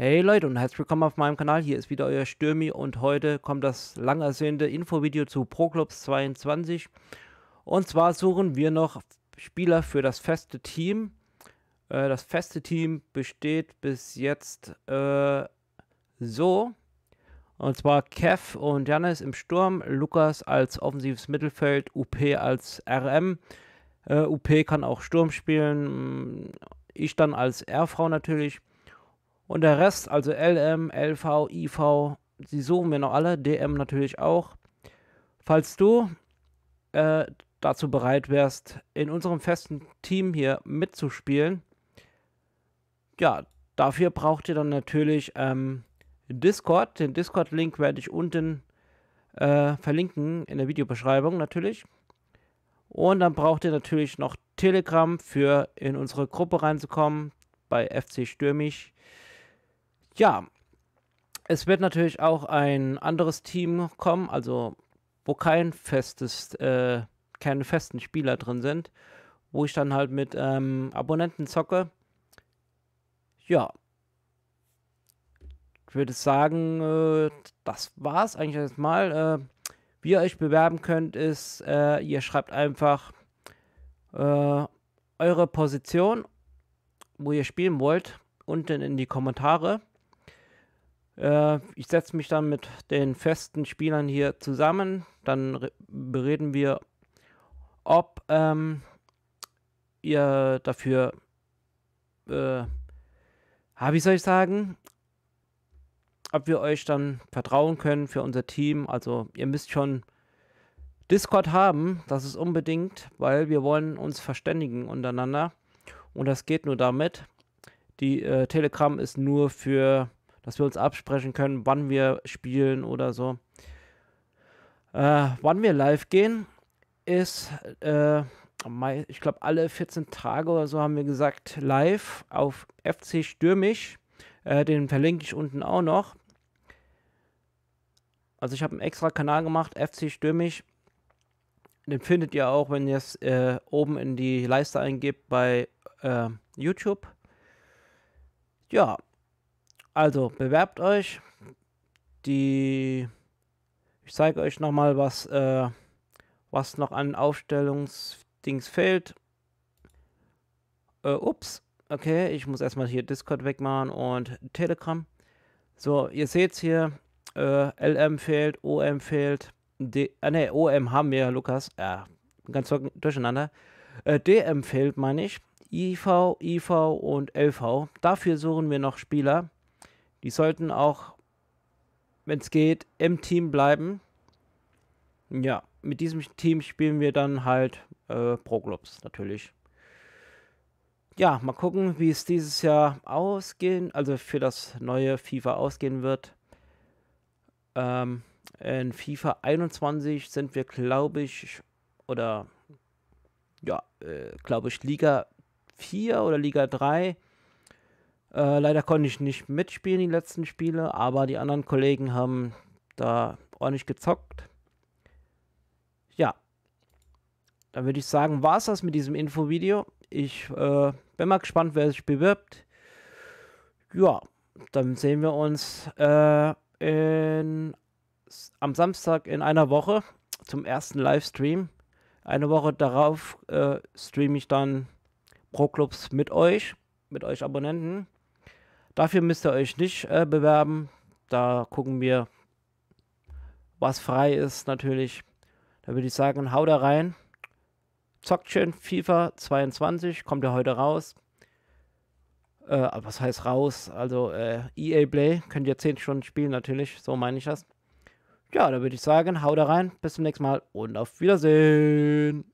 Hey Leute und herzlich willkommen auf meinem Kanal, hier ist wieder euer Stürmi und heute kommt das lang ersehnte Infovideo zu ProClubs 22 und zwar suchen wir noch Spieler für das feste Team. Äh, das feste Team besteht bis jetzt äh, so und zwar Kev und Janis im Sturm, Lukas als offensives Mittelfeld, UP als RM, äh, UP kann auch Sturm spielen, ich dann als R-Frau natürlich und der Rest, also LM, LV, IV, die suchen wir noch alle, DM natürlich auch. Falls du äh, dazu bereit wärst, in unserem festen Team hier mitzuspielen, ja, dafür braucht ihr dann natürlich ähm, Discord. Den Discord-Link werde ich unten äh, verlinken in der Videobeschreibung natürlich. Und dann braucht ihr natürlich noch Telegram für in unsere Gruppe reinzukommen bei FC Stürmisch. Ja, es wird natürlich auch ein anderes Team kommen, also wo kein festes, äh, keine festen Spieler drin sind, wo ich dann halt mit ähm, Abonnenten zocke. Ja. Ich würde sagen, äh, das war's eigentlich erstmal. Äh, wie ihr euch bewerben könnt, ist, äh, ihr schreibt einfach äh, eure Position, wo ihr spielen wollt, unten in die Kommentare. Äh, ich setze mich dann mit den festen Spielern hier zusammen. Dann bereden wir, ob ähm, ihr dafür, äh, ich ah, soll ich sagen, ob wir euch dann vertrauen können für unser Team. Also ihr müsst schon Discord haben, das ist unbedingt, weil wir wollen uns verständigen untereinander. Und das geht nur damit. Die äh, Telegram ist nur für dass wir uns absprechen können, wann wir spielen oder so. Äh, wann wir live gehen, ist, äh, ich glaube, alle 14 Tage oder so haben wir gesagt, live auf FC Stürmisch. Äh, den verlinke ich unten auch noch. Also ich habe einen extra Kanal gemacht, FC Stürmisch. Den findet ihr auch, wenn ihr es äh, oben in die Leiste eingebt bei äh, YouTube. Ja, also, bewerbt euch. Die ich zeige euch nochmal, was, äh, was noch an Aufstellungsdings fehlt. Äh, ups. Okay, ich muss erstmal hier Discord wegmachen und Telegram. So, ihr seht es hier, äh, LM fehlt, OM fehlt, D ah, äh, ne, OM haben wir, Lukas, ja, ganz durcheinander. Äh, DM fehlt, meine ich, IV, IV und LV. Dafür suchen wir noch Spieler. Die sollten auch, wenn es geht, im Team bleiben. Ja, mit diesem Team spielen wir dann halt äh, Pro Clubs natürlich. Ja, mal gucken, wie es dieses Jahr ausgehen, also für das neue FIFA ausgehen wird. Ähm, in FIFA 21 sind wir, glaube ich, oder ja, äh, glaube ich, Liga 4 oder Liga 3. Äh, leider konnte ich nicht mitspielen die letzten Spiele, aber die anderen Kollegen haben da ordentlich gezockt. Ja, dann würde ich sagen, war es das mit diesem Infovideo. Ich äh, bin mal gespannt, wer sich bewirbt. Ja, dann sehen wir uns äh, in, am Samstag in einer Woche zum ersten Livestream. Eine Woche darauf äh, streame ich dann Pro Clubs mit euch, mit euch Abonnenten. Dafür müsst ihr euch nicht äh, bewerben. Da gucken wir, was frei ist natürlich. Da würde ich sagen, hau da rein. Zockt schön FIFA 22, kommt ja heute raus. Äh, was heißt raus? Also äh, EA Play, könnt ihr 10 Stunden spielen natürlich, so meine ich das. Ja, da würde ich sagen, hau da rein, bis zum nächsten Mal und auf Wiedersehen.